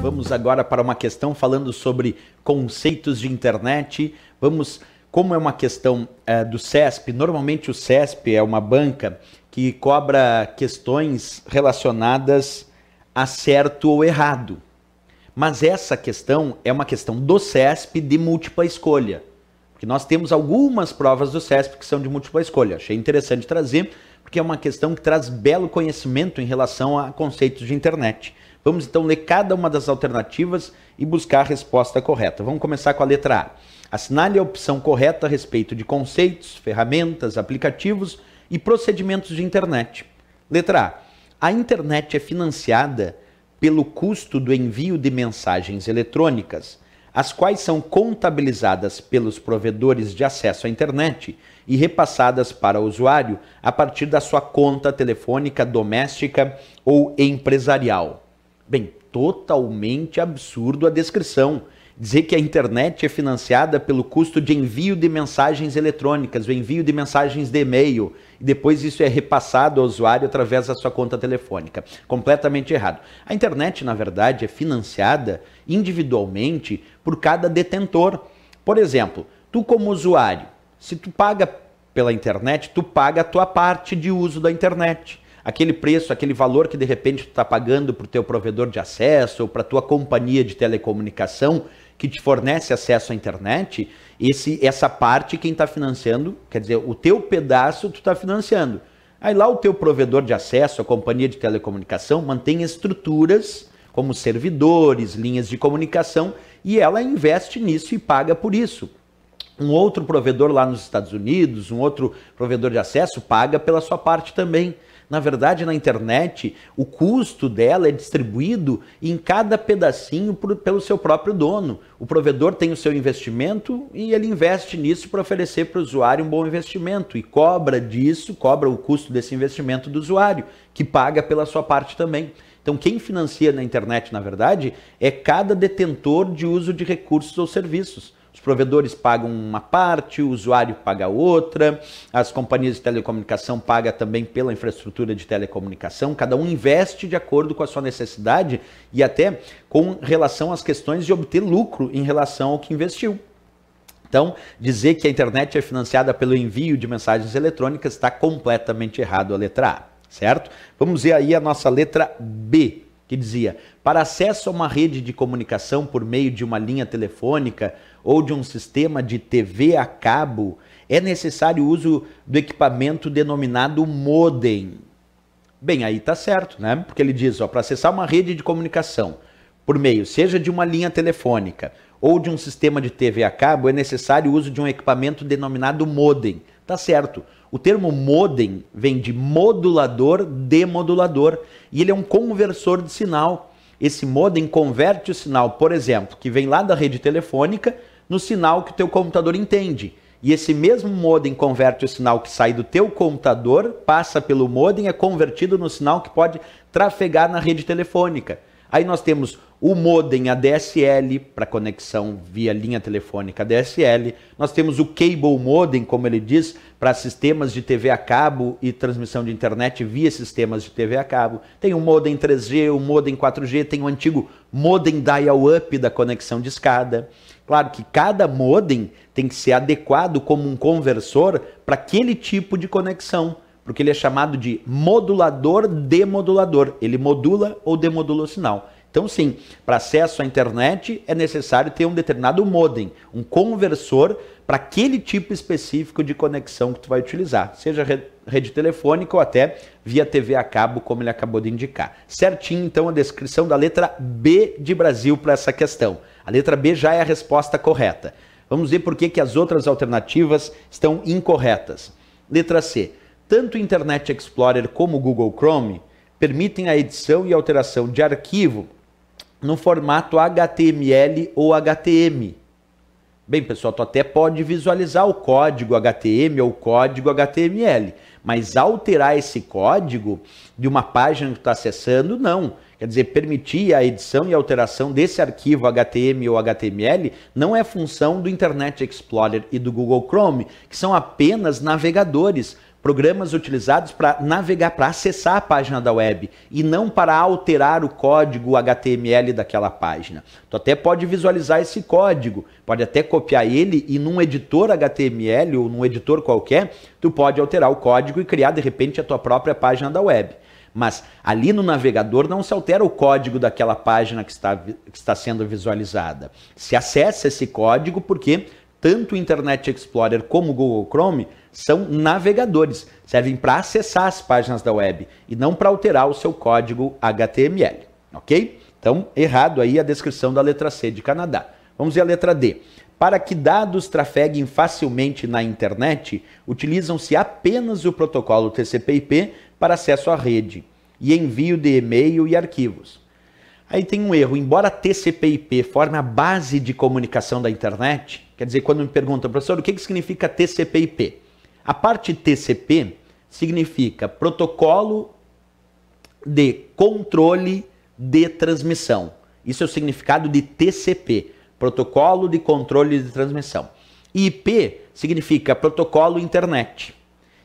Vamos agora para uma questão falando sobre conceitos de internet. Vamos, como é uma questão é, do CESP, normalmente o CESP é uma banca que cobra questões relacionadas a certo ou errado. Mas essa questão é uma questão do CESP de múltipla escolha. Porque nós temos algumas provas do CESP que são de múltipla escolha. Achei interessante trazer, porque é uma questão que traz belo conhecimento em relação a conceitos de internet. Vamos então ler cada uma das alternativas e buscar a resposta correta. Vamos começar com a letra A. Assinale a opção correta a respeito de conceitos, ferramentas, aplicativos e procedimentos de internet. Letra A. A internet é financiada pelo custo do envio de mensagens eletrônicas as quais são contabilizadas pelos provedores de acesso à internet e repassadas para o usuário a partir da sua conta telefônica doméstica ou empresarial. Bem, totalmente absurdo a descrição dizer que a internet é financiada pelo custo de envio de mensagens eletrônicas, o envio de mensagens de e-mail, e depois isso é repassado ao usuário através da sua conta telefônica. Completamente errado. A internet, na verdade, é financiada individualmente por cada detentor. Por exemplo, tu como usuário, se tu paga pela internet, tu paga a tua parte de uso da internet aquele preço, aquele valor que de repente tu está pagando para o teu provedor de acesso ou para a tua companhia de telecomunicação, que te fornece acesso à internet, esse, essa parte quem está financiando, quer dizer, o teu pedaço tu está financiando. Aí lá o teu provedor de acesso, a companhia de telecomunicação, mantém estruturas como servidores, linhas de comunicação, e ela investe nisso e paga por isso. Um outro provedor lá nos Estados Unidos, um outro provedor de acesso, paga pela sua parte também. Na verdade, na internet, o custo dela é distribuído em cada pedacinho por, pelo seu próprio dono. O provedor tem o seu investimento e ele investe nisso para oferecer para o usuário um bom investimento e cobra disso, cobra o custo desse investimento do usuário, que paga pela sua parte também. Então, quem financia na internet, na verdade, é cada detentor de uso de recursos ou serviços. Os provedores pagam uma parte, o usuário paga outra, as companhias de telecomunicação pagam também pela infraestrutura de telecomunicação, cada um investe de acordo com a sua necessidade e até com relação às questões de obter lucro em relação ao que investiu. Então, dizer que a internet é financiada pelo envio de mensagens eletrônicas está completamente errado a letra A, certo? Vamos ver aí a nossa letra B que dizia: para acesso a uma rede de comunicação por meio de uma linha telefônica ou de um sistema de TV a cabo, é necessário o uso do equipamento denominado modem. Bem, aí tá certo, né? Porque ele diz, ó, para acessar uma rede de comunicação por meio, seja de uma linha telefônica ou de um sistema de TV a cabo, é necessário o uso de um equipamento denominado modem. Tá certo. O termo modem vem de modulador, demodulador, e ele é um conversor de sinal. Esse modem converte o sinal, por exemplo, que vem lá da rede telefônica, no sinal que o teu computador entende. E esse mesmo modem converte o sinal que sai do teu computador, passa pelo modem, é convertido no sinal que pode trafegar na rede telefônica. Aí nós temos o modem ADSL para conexão via linha telefônica ADSL. Nós temos o cable modem, como ele diz, para sistemas de TV a cabo e transmissão de internet via sistemas de TV a cabo. Tem o modem 3G, o modem 4G, tem o antigo modem dial-up da conexão de escada. Claro que cada modem tem que ser adequado como um conversor para aquele tipo de conexão porque ele é chamado de modulador demodulador. Ele modula ou demodula o sinal. Então, sim, para acesso à internet é necessário ter um determinado modem, um conversor para aquele tipo específico de conexão que tu vai utilizar, seja rede telefônica ou até via TV a cabo, como ele acabou de indicar. Certinho, então, a descrição da letra B de Brasil para essa questão. A letra B já é a resposta correta. Vamos ver por que, que as outras alternativas estão incorretas. Letra C. Tanto o Internet Explorer como o Google Chrome permitem a edição e alteração de arquivo no formato HTML ou HTM. Bem, pessoal, tu até pode visualizar o código HTML ou código HTML, mas alterar esse código de uma página que está acessando, não. Quer dizer, permitir a edição e alteração desse arquivo HTML ou HTML não é função do Internet Explorer e do Google Chrome, que são apenas navegadores programas utilizados para navegar, para acessar a página da web e não para alterar o código HTML daquela página. Tu até pode visualizar esse código, pode até copiar ele e num editor HTML ou num editor qualquer, tu pode alterar o código e criar de repente a tua própria página da web. Mas ali no navegador não se altera o código daquela página que está, que está sendo visualizada. Se acessa esse código porque tanto o Internet Explorer como o Google Chrome são navegadores, servem para acessar as páginas da web e não para alterar o seu código HTML, ok? Então, errado aí a descrição da letra C de Canadá. Vamos ver a letra D. Para que dados trafeguem facilmente na internet, utilizam-se apenas o protocolo TCP/IP para acesso à rede e envio de e-mail e arquivos. Aí tem um erro, embora TCP/IP forme a base de comunicação da internet, quer dizer, quando me perguntam, professor, o que, que significa TCP/IP? A parte TCP significa protocolo de controle de transmissão. Isso é o significado de TCP, protocolo de controle de transmissão. IP significa protocolo internet.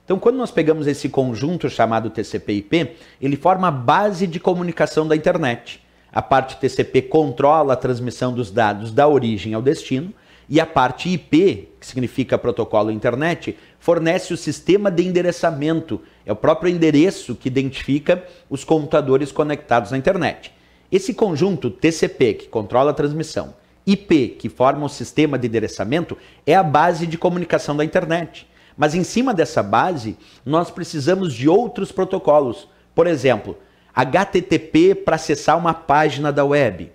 Então, quando nós pegamos esse conjunto chamado TCP/IP, ele forma a base de comunicação da internet. A parte TCP controla a transmissão dos dados da origem ao destino. E a parte IP, que significa protocolo internet, fornece o sistema de endereçamento. É o próprio endereço que identifica os computadores conectados na internet. Esse conjunto TCP, que controla a transmissão, IP, que forma o sistema de endereçamento, é a base de comunicação da internet. Mas em cima dessa base, nós precisamos de outros protocolos. Por exemplo, HTTP para acessar uma página da web,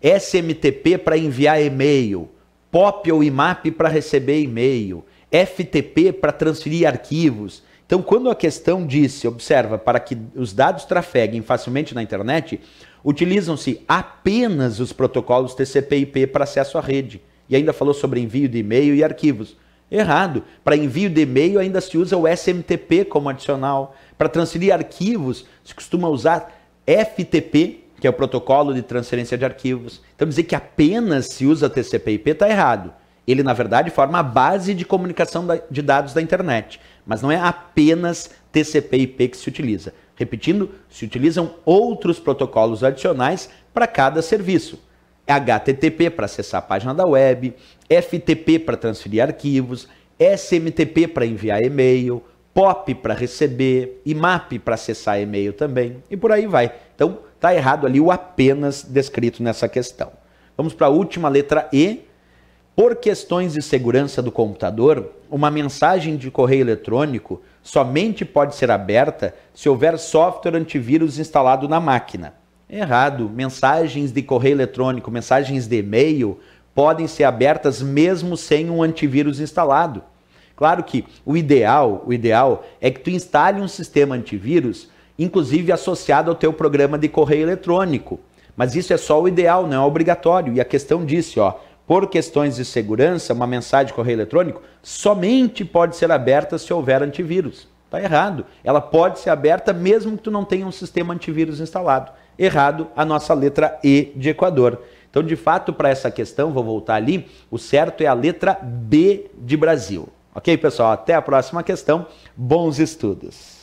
SMTP para enviar e-mail, POP ou IMAP para receber e-mail, FTP para transferir arquivos. Então, quando a questão disse, observa, para que os dados trafeguem facilmente na internet, utilizam-se apenas os protocolos TCP/IP para acesso à rede. E ainda falou sobre envio de e-mail e arquivos. Errado. Para envio de e-mail ainda se usa o SMTP como adicional. Para transferir arquivos, se costuma usar FTP, que é o protocolo de transferência de arquivos. Então dizer que apenas se usa TCP/IP está errado. Ele na verdade forma a base de comunicação de dados da internet, mas não é apenas TCP/IP que se utiliza. Repetindo, se utilizam outros protocolos adicionais para cada serviço. HTTP para acessar a página da web, FTP para transferir arquivos, SMTP para enviar e-mail, POP para receber, IMAP para acessar e-mail também, e por aí vai. Então, está errado ali o apenas descrito nessa questão. Vamos para a última letra E. Por questões de segurança do computador, uma mensagem de correio eletrônico somente pode ser aberta se houver software antivírus instalado na máquina. Errado. Mensagens de correio eletrônico, mensagens de e-mail podem ser abertas mesmo sem um antivírus instalado. Claro que o ideal, o ideal é que tu instale um sistema antivírus, inclusive associado ao teu programa de correio eletrônico. Mas isso é só o ideal, não é obrigatório. E a questão disse, ó, por questões de segurança, uma mensagem de correio eletrônico somente pode ser aberta se houver antivírus. Está errado. Ela pode ser aberta mesmo que tu não tenha um sistema antivírus instalado. Errado a nossa letra E de Equador. Então, de fato, para essa questão, vou voltar ali, o certo é a letra B de Brasil. Ok, pessoal? Até a próxima questão. Bons estudos!